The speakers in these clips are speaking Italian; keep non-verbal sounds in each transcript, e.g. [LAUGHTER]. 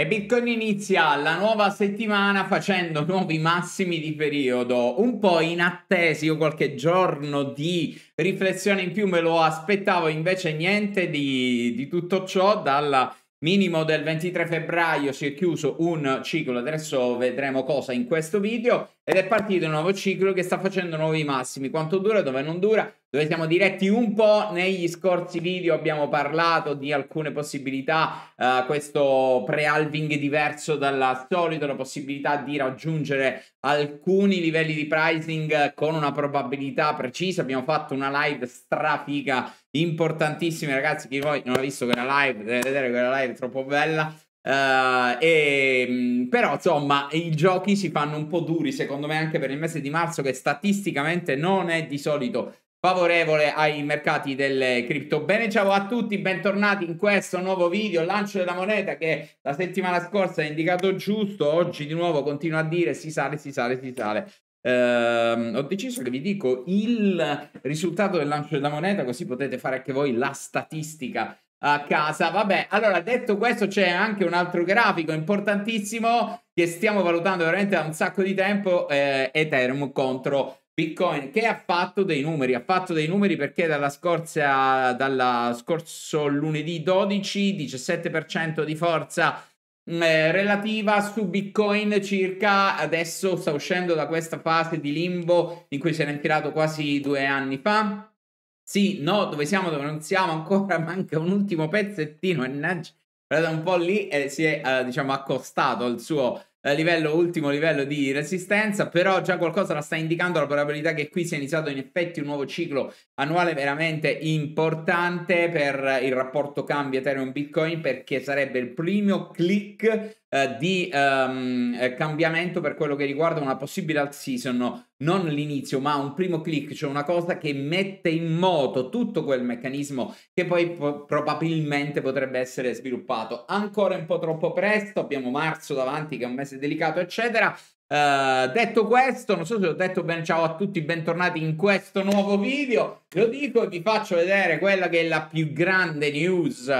E Bitcoin inizia la nuova settimana facendo nuovi massimi di periodo, un po' inattesi, io qualche giorno di riflessione in più me lo aspettavo, invece niente di, di tutto ciò, dalla minimo del 23 febbraio si è chiuso un ciclo, adesso vedremo cosa in questo video, ed è partito un nuovo ciclo che sta facendo nuovi massimi. Quanto dura, dove non dura, dove siamo diretti un po'. Negli scorsi video abbiamo parlato di alcune possibilità, uh, questo pre-halving diverso dal solito, la possibilità di raggiungere alcuni livelli di pricing con una probabilità precisa. Abbiamo fatto una live strafica importantissima, ragazzi. Chi voi non ha visto quella live, deve vedere quella live troppo bella. Uh, e, mm, però insomma i giochi si fanno un po' duri secondo me anche per il mese di marzo che statisticamente non è di solito favorevole ai mercati delle cripto. Bene, ciao a tutti, bentornati in questo nuovo video, lancio della moneta che la settimana scorsa ha indicato giusto, oggi di nuovo continua a dire si sale, si sale, si sale. Ehm, ho deciso che vi dico il risultato del lancio della moneta così potete fare anche voi la statistica a casa. Vabbè, allora detto questo c'è anche un altro grafico importantissimo che stiamo valutando veramente da un sacco di tempo, eh, Ethereum contro Bitcoin, che ha fatto dei numeri, ha fatto dei numeri perché dalla scorsa, dalla scorso lunedì 12, 17% di forza mm, eh, relativa su Bitcoin circa adesso sta uscendo da questa fase di limbo in cui si era infilato quasi due anni fa sì, no, dove siamo, dove non siamo ancora, [LAUGHS] manca un ultimo pezzettino, mannaggia. Da un po' lì eh, si è, eh, diciamo, accostato al suo eh, livello, ultimo livello di resistenza, però già qualcosa la sta indicando la probabilità che qui sia iniziato in effetti un nuovo ciclo annuale veramente importante per il rapporto cambio Ethereum Bitcoin perché sarebbe il primo click eh, di ehm, eh, cambiamento per quello che riguarda una possibile alt season, non l'inizio, ma un primo click, cioè una cosa che mette in moto tutto quel meccanismo che poi po- probabilmente potrebbe essere sviluppato. Ancora un po' troppo presto, abbiamo marzo davanti che è un mese delicato, eccetera. Uh, detto questo, non so se ho detto ben ciao a tutti, bentornati in questo nuovo video. Lo dico e vi faccio vedere quella che è la più grande news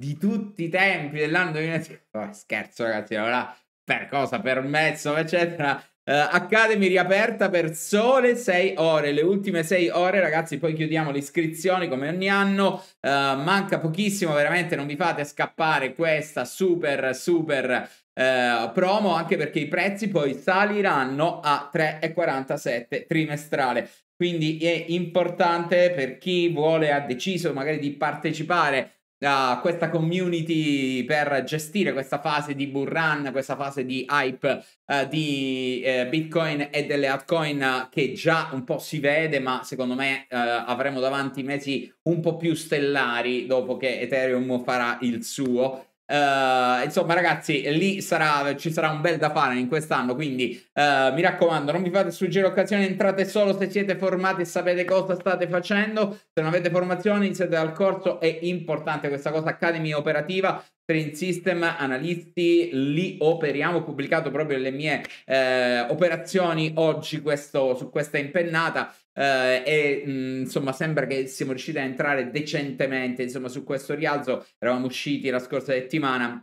di tutti i tempi dell'anno 2020. Oh, scherzo, ragazzi, allora per cosa, per mezzo, eccetera. Uh, Academy riaperta per sole 6 ore, le ultime 6 ore ragazzi, poi chiudiamo le iscrizioni come ogni anno, uh, manca pochissimo, veramente non vi fate scappare questa super super Uh, promo anche perché i prezzi poi saliranno a 3,47 trimestrale. Quindi è importante per chi vuole, ha deciso magari di partecipare uh, questa community per gestire questa fase di bull run, questa fase di hype uh, di uh, Bitcoin e delle altcoin che già un po' si vede, ma secondo me eh, avremo davanti mesi un po' più stellari dopo che Ethereum farà il suo. Uh, insomma, ragazzi, lì sarà, ci sarà un bel da fare in quest'anno. Quindi uh, mi raccomando, non vi fate sfuggire l'occasione. Entrate solo se siete formati e sapete cosa state facendo. Se non avete formazione, iniziate dal corso. È importante questa cosa. Academy operativa. Train System, analisti, lì operiamo. Ho pubblicato proprio le mie eh, operazioni oggi questo, su questa impennata eh, e mh, mm, insomma sembra che siamo riusciti a entrare decentemente insomma su questo rialzo eravamo usciti la scorsa settimana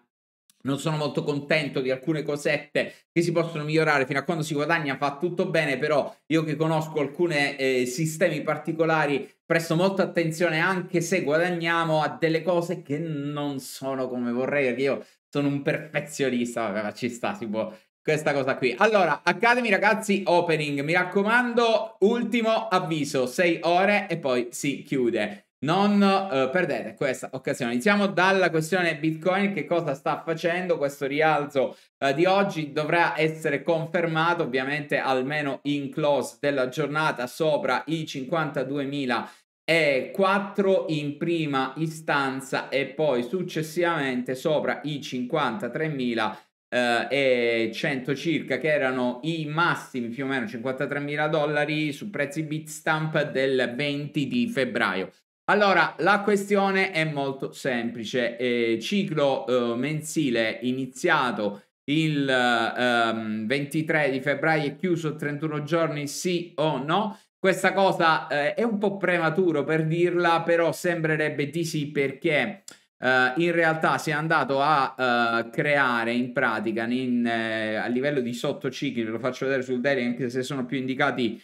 non sono molto contento di alcune cosette che si possono migliorare fino a quando si guadagna fa tutto bene però io che conosco alcuni eh, sistemi particolari presto molta attenzione anche se guadagniamo a delle cose che non sono come vorrei perché io sono un perfezionista, vabbè, ma ci sta, si può questa cosa qui. Allora, Academy ragazzi, opening, mi raccomando, ultimo avviso, 6 ore e poi si chiude. Non eh, perdete questa occasione. Iniziamo dalla questione Bitcoin, che cosa sta facendo questo rialzo eh, di oggi? Dovrà essere confermato ovviamente almeno in close della giornata sopra i 52.000 e 4 in prima istanza e poi successivamente sopra i 53.000 eh, e 100 circa che erano i massimi più o meno 53 mila dollari su prezzi Bitstamp del 20 di febbraio. Allora, la questione è molto semplice. Eh, ciclo eh, mensile iniziato il ehm, 23 di febbraio e chiuso 31 giorni, sì o no? Questa cosa eh, è un po' prematuro per dirla, però sembrerebbe di sì perché Uh, in realtà si è andato a uh, creare in pratica in, uh, a livello di sottocicli, ve lo faccio vedere sul daily anche se sono più indicati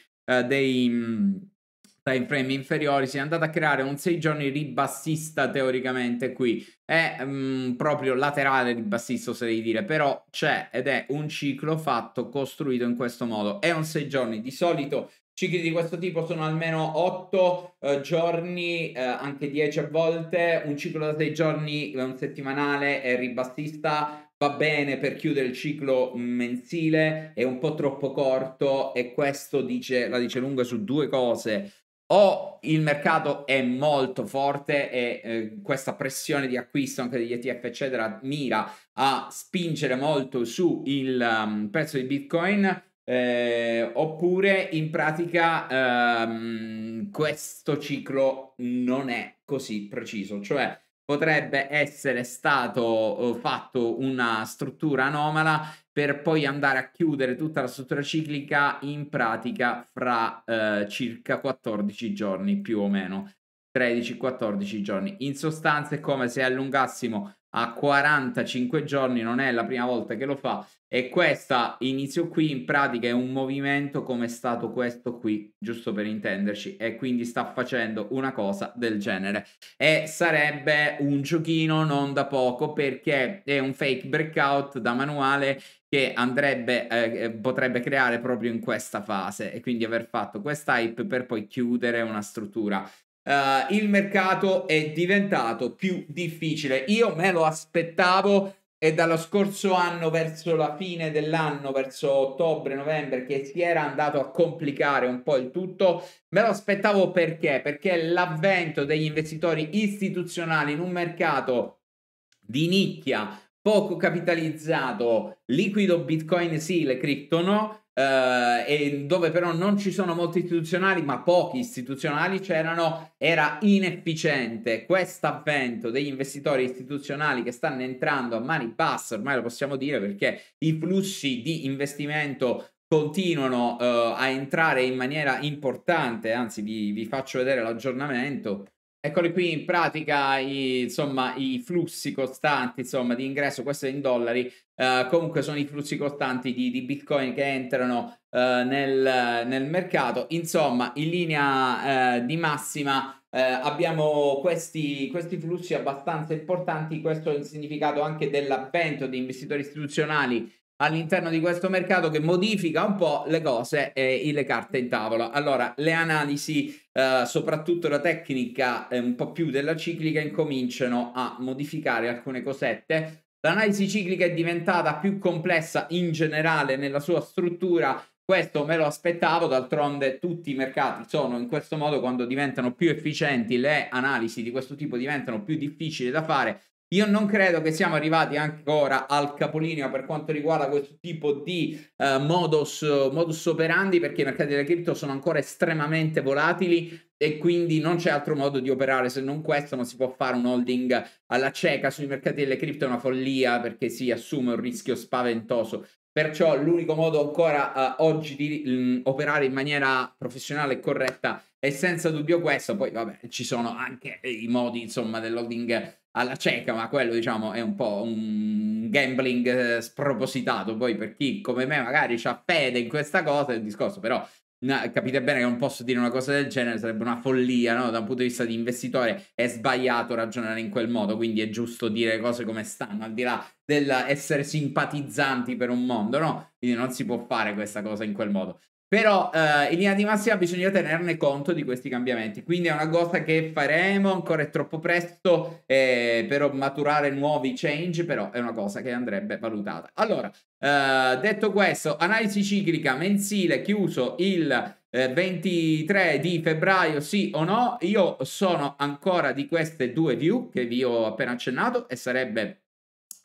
dei mh, mm, time frame inferiori, si è andato a creare un 6 giorni ribassista teoricamente qui, è mh, mm, proprio laterale ribassista oserei dire, però c'è ed è un ciclo fatto, costruito in questo modo, è un 6 giorni, di solito Cicli di questo tipo sono almeno 8 eh, giorni, eh, anche 10 a volte, un ciclo da 6 giorni, un settimanale è ribassista, va bene per chiudere il ciclo mensile, è un po' troppo corto e questo dice, la dice lunga su due cose. O il mercato è molto forte e eh, questa pressione di acquisto anche degli ETF eccetera mira a spingere molto sul um, ehm, prezzo di Bitcoin eh, oppure in pratica ehm, questo ciclo non è così preciso, cioè potrebbe essere stato eh, fatto una struttura anomala per poi andare a chiudere tutta la struttura ciclica in pratica fra eh, circa 14 giorni più o meno. 13-14 giorni. In sostanza è come se allungassimo a 45 giorni, non è la prima volta che lo fa e questa inizio qui in pratica è un movimento come è stato questo qui, giusto per intenderci e quindi sta facendo una cosa del genere e sarebbe un giochino non da poco perché è un fake breakout da manuale che andrebbe eh, eh potrebbe creare proprio in questa fase e quindi aver fatto questa hype per poi chiudere una struttura uh, il mercato è diventato più difficile. Io me lo aspettavo e dallo scorso anno verso la fine dell'anno, verso ottobre, novembre, che si era andato a complicare un po' il tutto, me lo aspettavo perché? Perché l'avvento degli investitori istituzionali in un mercato di nicchia poco capitalizzato, liquido Bitcoin sì, le cripto no, eh, e dove però non ci sono molti istituzionali, ma pochi istituzionali c'erano, era inefficiente. Questo avvento degli investitori istituzionali che stanno entrando a mani basse, ormai lo possiamo dire, perché i flussi di investimento continuano eh, a entrare in maniera importante, anzi vi, vi faccio vedere l'aggiornamento Eccoli qui in pratica i, insomma, i flussi costanti insomma, di ingresso, questo è in dollari, eh, comunque sono i flussi costanti di, di Bitcoin che entrano eh, nel, nel, mercato. Insomma, in linea eh, di massima eh, abbiamo questi, questi flussi abbastanza importanti, questo è il significato anche dell'avvento di investitori istituzionali all'interno di questo mercato che modifica un po' le cose e le carte in tavola. Allora, le analisi, eh, soprattutto la tecnica e eh, un po' più della ciclica, incominciano a modificare alcune cosette. L'analisi ciclica è diventata più complessa in generale nella sua struttura. Questo me lo aspettavo, d'altronde tutti i mercati sono in questo modo quando diventano più efficienti, le analisi di questo tipo diventano più difficili da fare io non credo che siamo arrivati ancora al capolinea per quanto riguarda questo tipo di eh, modus, modus operandi perché i mercati delle cripto sono ancora estremamente volatili e quindi non c'è altro modo di operare se non questo, non si può fare un holding alla cieca sui mercati delle cripto, è una follia perché si assume un rischio spaventoso. Perciò l'unico modo ancora uh, oggi di mh, operare in maniera professionale e corretta è senza dubbio questo. Poi vabbè, ci sono anche i modi, insomma, dell'holding alla cieca, ma quello diciamo è un po' un gambling eh, spropositato. Poi per chi come me magari ha fede in questa cosa è un discorso, però no, capite bene che non posso dire una cosa del genere, sarebbe una follia, no? Da un punto di vista di investitore è sbagliato ragionare in quel modo, quindi è giusto dire cose come stanno, al di là dell'essere simpatizzanti per un mondo, no? Quindi non si può fare questa cosa in quel modo. Però eh, in linea di massima bisogna tenerne conto di questi cambiamenti, quindi è una cosa che faremo, ancora è troppo presto eh, per maturare nuovi change, però è una cosa che andrebbe valutata. Allora, eh, detto questo, analisi ciclica mensile chiuso il 23 eh, di febbraio, sì o no, io sono ancora di queste due view che vi ho appena accennato e sarebbe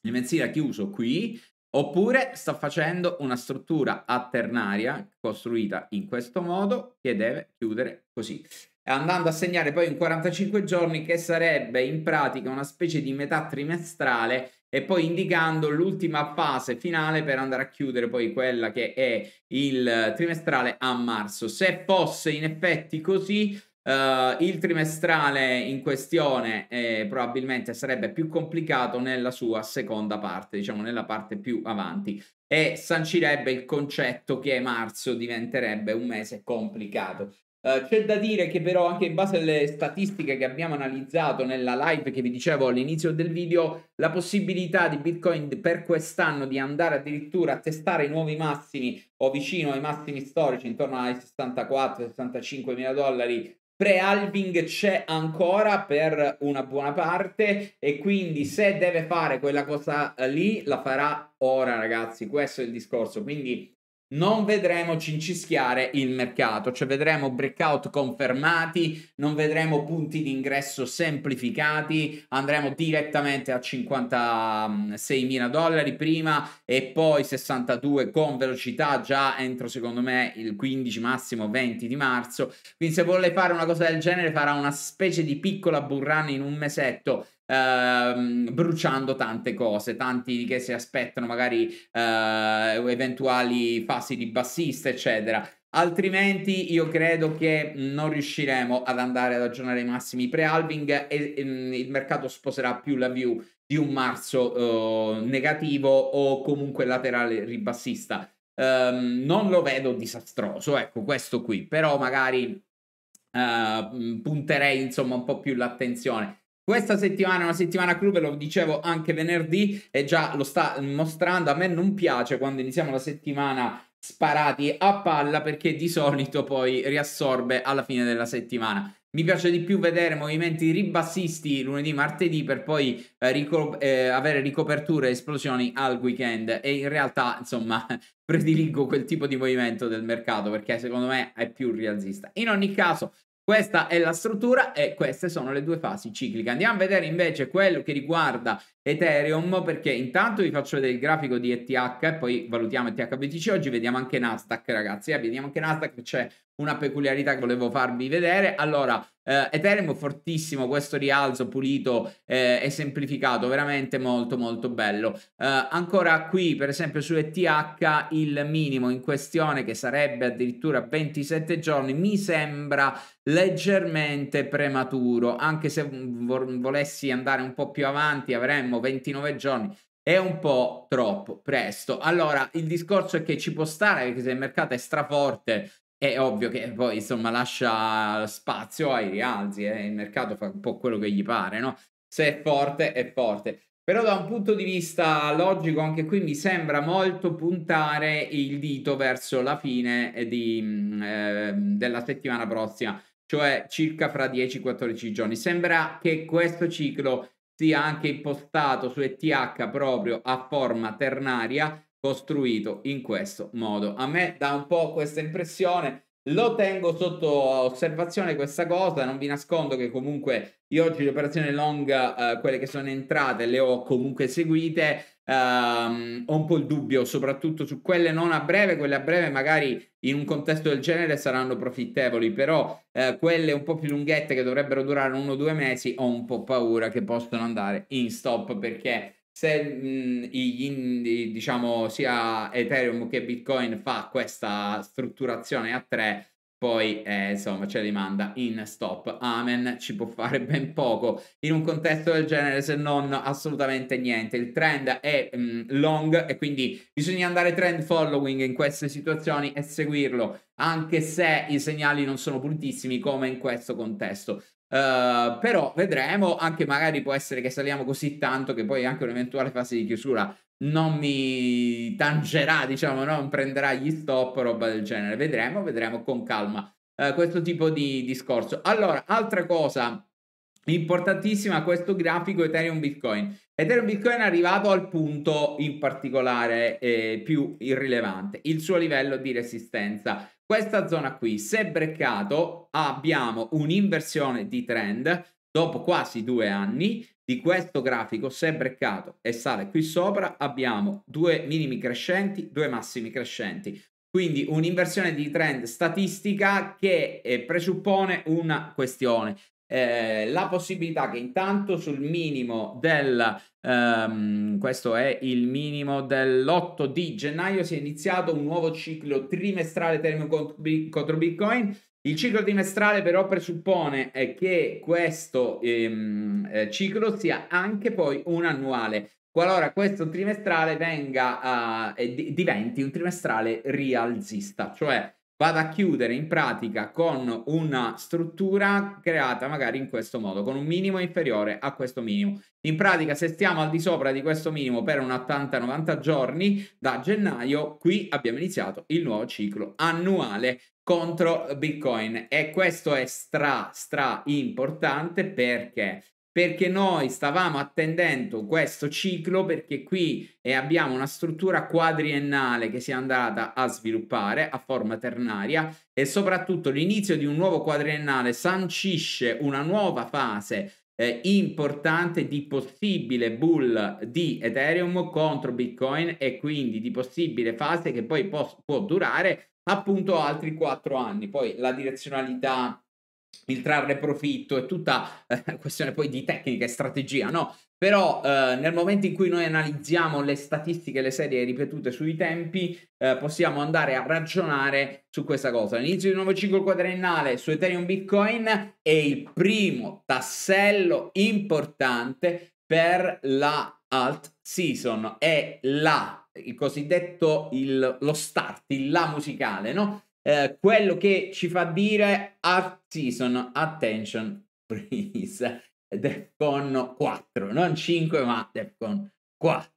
il mensile chiuso qui, Oppure sta facendo una struttura a ternaria costruita in questo modo che deve chiudere così. Andando a segnare poi in 45 giorni che sarebbe in pratica una specie di metà trimestrale e poi indicando l'ultima fase finale per andare a chiudere poi quella che è il trimestrale a marzo. Se fosse in effetti così, Uh, il trimestrale in questione eh, probabilmente sarebbe più complicato nella sua seconda parte, diciamo nella parte più avanti, e sancirebbe il concetto che marzo diventerebbe un mese complicato. Uh, c'è da dire che però anche in base alle statistiche che abbiamo analizzato nella live che vi dicevo all'inizio del video, la possibilità di Bitcoin per quest'anno di andare addirittura a testare i nuovi massimi o vicino ai massimi storici intorno ai 64-65 mila dollari pre-halving c'è ancora per una buona parte e quindi se deve fare quella cosa lì la farà ora ragazzi questo è il discorso quindi non vedremo cincischiare il mercato, cioè vedremo breakout confermati, non vedremo punti di ingresso semplificati, andremo direttamente a 56 mm, mila dollari prima e poi 62 con velocità già entro secondo me il 15 massimo 20 di marzo, quindi se vuole fare una cosa del genere farà una specie di piccola burrana in un mesetto ehm, bruciando tante cose, tanti che si aspettano magari eh, eventuali fasi di bassista, eccetera. Altrimenti io credo che non riusciremo ad andare ad aggiornare i massimi pre-halving e, e ehm, il mercato sposerà più la view di un marzo eh, negativo o comunque laterale ribassista. Um, non lo vedo disastroso, ecco questo qui, però magari uh, punterei insomma un po' più l'attenzione questa settimana è una settimana club, lo dicevo anche venerdì e già lo sta mostrando. A me non piace quando iniziamo la settimana sparati a palla perché di solito poi riassorbe alla fine della settimana. Mi piace di più vedere movimenti ribassisti lunedì, martedì per poi eh, ricop eh, avere ricoperture e esplosioni al weekend e in realtà insomma [LAUGHS] prediligo quel tipo di movimento del mercato perché secondo me è più rialzista. In ogni caso questa è la struttura e queste sono le due fasi cicliche. Andiamo a vedere invece quello che riguarda Ethereum perché intanto vi faccio vedere il grafico di ETH e poi valutiamo ETH Oggi vediamo anche Nasdaq ragazzi, eh, vediamo anche Nasdaq, c'è una peculiarità che volevo farvi vedere. Allora, eh, Ethereum fortissimo, questo rialzo pulito eh, e semplificato, veramente molto molto bello. Eh, ancora qui per esempio su ETH il minimo in questione che sarebbe addirittura 27 giorni mi sembra leggermente prematuro, anche se mm, vo- volessi andare un po' più avanti avremmo 29 giorni. È un po' troppo presto. Allora, il discorso è che ci può stare, perché se il mercato è straforte, è ovvio che poi insomma lascia spazio ai rialzi, eh? il mercato fa un po' quello che gli pare, no? Se è forte, è forte. Però da un punto di vista logico anche qui mi sembra molto puntare il dito verso la fine di, eh, della settimana prossima, cioè circa fra 10-14 giorni. Sembra che questo ciclo sia anche impostato su ETH proprio a forma ternaria costruito in questo modo. A me dà un po' questa impressione. Lo tengo sotto osservazione questa cosa, non vi nascondo che comunque io oggi le operazioni long, eh, quelle che sono entrate, le ho comunque seguite, ehm, ho un po' il dubbio soprattutto su quelle non a breve, quelle a breve magari in un contesto del genere saranno profittevoli, però eh, quelle un po' più lunghette che dovrebbero durare uno o due mesi ho un po' paura che possano andare in stop perché se mh, mhmm, gli, diciamo sia Ethereum che Bitcoin fa questa strutturazione a tre poi eh, insomma ce li manda in stop amen ci può fare ben poco in un contesto del genere se non assolutamente niente il trend è mh, mhmm, long e quindi bisogna andare trend following in queste situazioni e seguirlo anche se i segnali non sono pulitissimi come in questo contesto Uh, però vedremo, anche magari può essere che saliamo così tanto che poi anche un'eventuale fase di chiusura non mi tangerà, diciamo, non prenderà gli stop, roba del genere. Vedremo, vedremo con calma uh, questo tipo di discorso. Allora, altra cosa importantissima questo grafico Ethereum Bitcoin. Ethereum Bitcoin è arrivato al punto in particolare eh, più irrilevante, il suo livello di resistenza. Questa zona qui, se breccato, abbiamo un'inversione di trend dopo quasi due anni di questo grafico, se breccato e sale qui sopra, abbiamo due minimi crescenti, due massimi crescenti. Quindi un'inversione di trend statistica che eh, presuppone una questione eh, la possibilità che intanto sul minimo del ehm, questo è il minimo dell'8 di gennaio si è iniziato un nuovo ciclo trimestrale termico contro bitcoin il ciclo trimestrale però presuppone eh, che questo ehm, eh, ciclo sia anche poi un annuale qualora questo trimestrale venga, uh, diventi un trimestrale rialzista cioè vado a chiudere in pratica con una struttura creata magari in questo modo, con un minimo inferiore a questo minimo. In pratica se stiamo al di sopra di questo minimo per un 80-90 giorni, da gennaio qui abbiamo iniziato il nuovo ciclo annuale contro Bitcoin e questo è stra stra importante perché perché noi stavamo attendendo questo ciclo perché qui eh, abbiamo una struttura quadriennale che si è andata a sviluppare a forma ternaria e soprattutto l'inizio di un nuovo quadriennale sancisce una nuova fase eh, importante di possibile bull di Ethereum contro Bitcoin e quindi di possibile fase che poi può, può durare appunto altri quattro anni. Poi la direzionalità il trarre profitto è tutta eh, questione poi di tecnica e strategia, no? Però eh, nel momento in cui noi analizziamo le statistiche, le serie ripetute sui tempi, eh, possiamo andare a ragionare su questa cosa. L'inizio di un nuovo ciclo quadriennale su Ethereum Bitcoin è il primo tassello importante per la alt season, è la, il cosiddetto, il, lo start, il la musicale, no? Eh, quello che ci fa dire Art Season, attention [LAUGHS] please, Defcon 4, non 5 ma Defcon 4.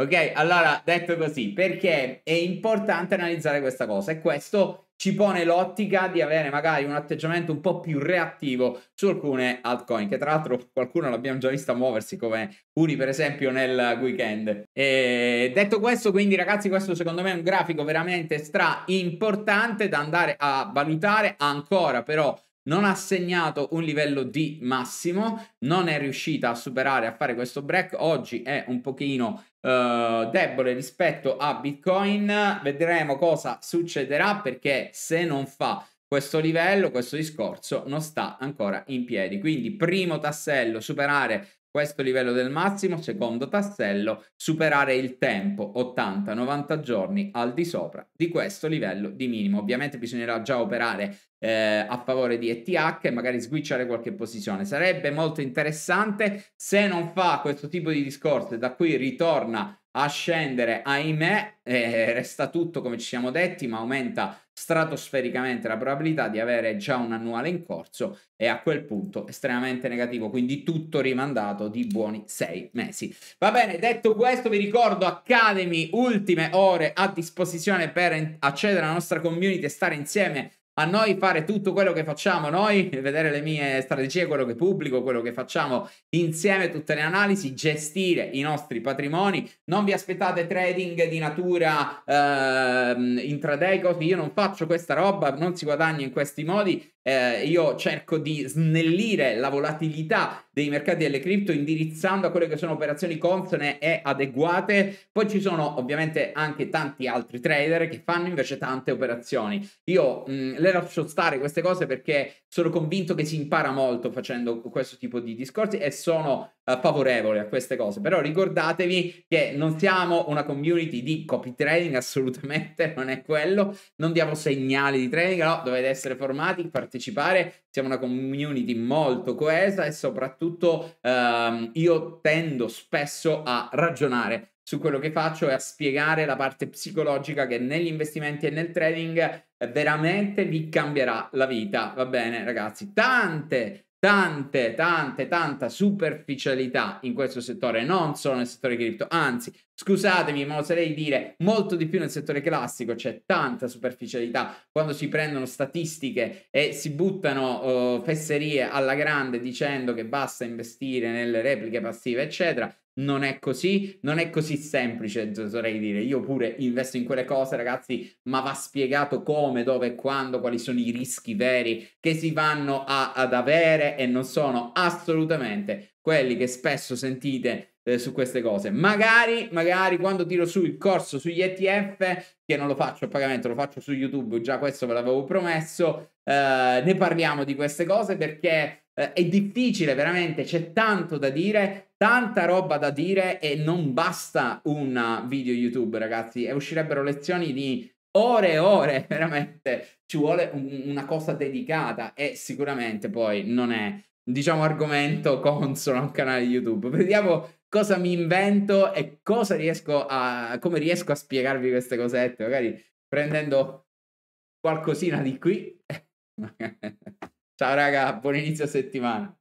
Ok, allora detto così, perché è importante analizzare questa cosa e questo ci pone l'ottica di avere magari un atteggiamento un po' più reattivo su alcune altcoin, che tra l'altro qualcuno l'abbiamo già vista muoversi come Uni per esempio nel weekend. E detto questo, quindi ragazzi, questo secondo me è un grafico veramente stra importante da andare a valutare ancora però non ha segnato un livello di massimo, non è riuscita a superare, a fare questo break, oggi è un pochino uh, debole rispetto a Bitcoin, vedremo cosa succederà perché se non fa questo livello, questo discorso non sta ancora in piedi. Quindi primo tassello, superare questo livello del massimo, secondo tassello, superare il tempo 80-90 giorni al di sopra di questo livello di minimo. Ovviamente bisognerà già operare eh, a favore di ETH e magari sguicciare qualche posizione. Sarebbe molto interessante se non fa questo tipo di discorso e da qui ritorna a scendere, ahimè, eh, resta tutto come ci siamo detti, ma aumenta stratosfericamente la probabilità di avere già un annuale in corso e a quel punto estremamente negativo, quindi tutto rimandato di buoni sei mesi. Va bene, detto questo vi ricordo Academy, ultime ore a disposizione per accedere alla nostra community e stare insieme a noi fare tutto quello che facciamo noi, vedere le mie strategie, quello che pubblico, quello che facciamo insieme, tutte le analisi, gestire i nostri patrimoni. Non vi aspettate trading di natura eh, intraday, così io non faccio questa roba, non si guadagna in questi modi eh, io cerco di snellire la volatilità dei mercati delle cripto indirizzando a quelle che sono operazioni consone e adeguate. Poi ci sono ovviamente anche tanti altri trader che fanno invece tante operazioni. Io mh, mm, le lascio stare queste cose perché sono convinto che si impara molto facendo questo tipo di discorsi e sono uh, eh, favorevole a queste cose, però ricordatevi che non siamo una community di copy trading, assolutamente [LAUGHS] non è quello, non diamo segnali di trading, no, dovete essere formati, partecipare, siamo una community molto coesa e soprattutto uh, io tendo spesso a ragionare su quello che faccio e a spiegare la parte psicologica che negli investimenti e nel trading veramente vi cambierà la vita. Va bene, ragazzi, tante tante, tante, tanta superficialità in questo settore, non solo nel settore cripto, anzi, scusatemi, ma oserei dire molto di più nel settore classico, c'è tanta superficialità quando si prendono statistiche e si buttano uh, fesserie alla grande dicendo che basta investire nelle repliche passive, eccetera non è così, non è così semplice, dovrei dire. Io pure investo in quelle cose, ragazzi, ma va spiegato come, dove, quando, quali sono i rischi veri che si vanno a, ad avere e non sono assolutamente quelli che spesso sentite eh, su queste cose. Magari, magari quando tiro su il corso sugli ETF, che non lo faccio a pagamento, lo faccio su YouTube, già questo ve l'avevo promesso, eh, ne parliamo di queste cose perché eh, è difficile veramente, c'è tanto da dire tanta roba da dire e non basta un video YouTube, ragazzi, e uscirebbero lezioni di ore e ore, [LAUGHS] veramente ci vuole un, una cosa dedicata e sicuramente poi non è, diciamo, argomento [LAUGHS] consono a un canale YouTube. Vediamo cosa mi invento e cosa riesco a, come riesco a spiegarvi queste cosette, magari prendendo qualcosina di qui. [LAUGHS] Ciao raga, buon inizio settimana.